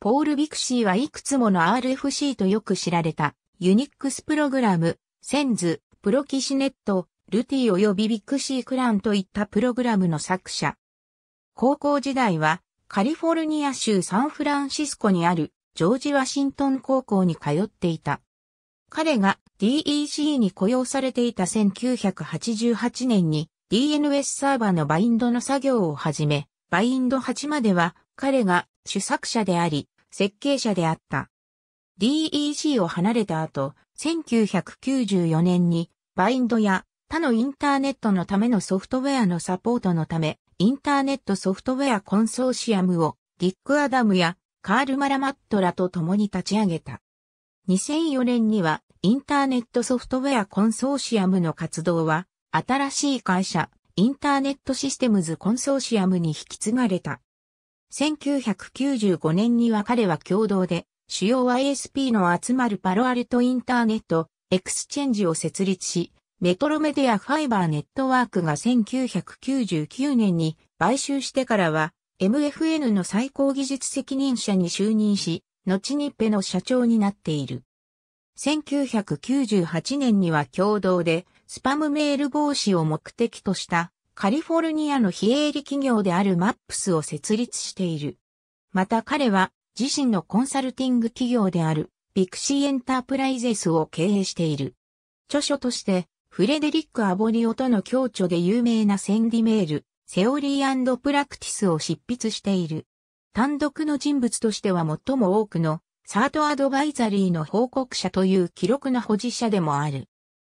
ポール・ビクシーはいくつもの RFC とよく知られた、ユニックスプログラム、センズ、プロキシネット、ルティ及びビクシークランといったプログラムの作者。高校時代はカリフォルニア州サンフランシスコにあるジョージ・ワシントン高校に通っていた。彼が DEC に雇用されていた1988年に DNS サーバーのバインドの作業を始め、バインド8までは彼が主作者であり、設計者であった。DEC を離れた後、1994年に、バインドや他のインターネットのためのソフトウェアのサポートのため、インターネットソフトウェアコンソーシアムを、ディック・アダムやカール・マラマットらと共に立ち上げた。2004年には、インターネットソフトウェアコンソーシアムの活動は、新しい会社、インターネットシステムズコンソーシアムに引き継がれた。1995年には彼は共同で主要 ISP の集まるパロアルトインターネットエクスチェンジを設立し、メトロメディアファイバーネットワークが1999年に買収してからは MFN の最高技術責任者に就任し、後にペの社長になっている。1998年には共同でスパムメール防止を目的としたカリフォルニアの非営利企業であるマップスを設立している。また彼は自身のコンサルティング企業であるビクシーエンタープライゼスを経営している。著書としてフレデリック・アボリオとの共著で有名なセンディメール、セオリープラクティスを執筆している。単独の人物としては最も多くのサードアドバイザリーの報告者という記録の保持者でもある。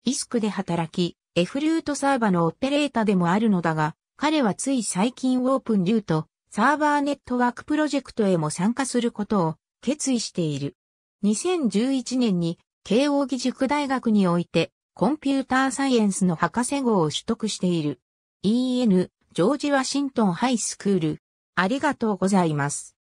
イスクで働き、エフルートサーバのオペレータでもあるのだが、彼はつい最近オープンュート、サーバーネットワークプロジェクトへも参加することを決意している。2011年に慶応義塾大学においてコンピューターサイエンスの博士号を取得している。EN ジョージ・ワシントンハイスクール。ありがとうございます。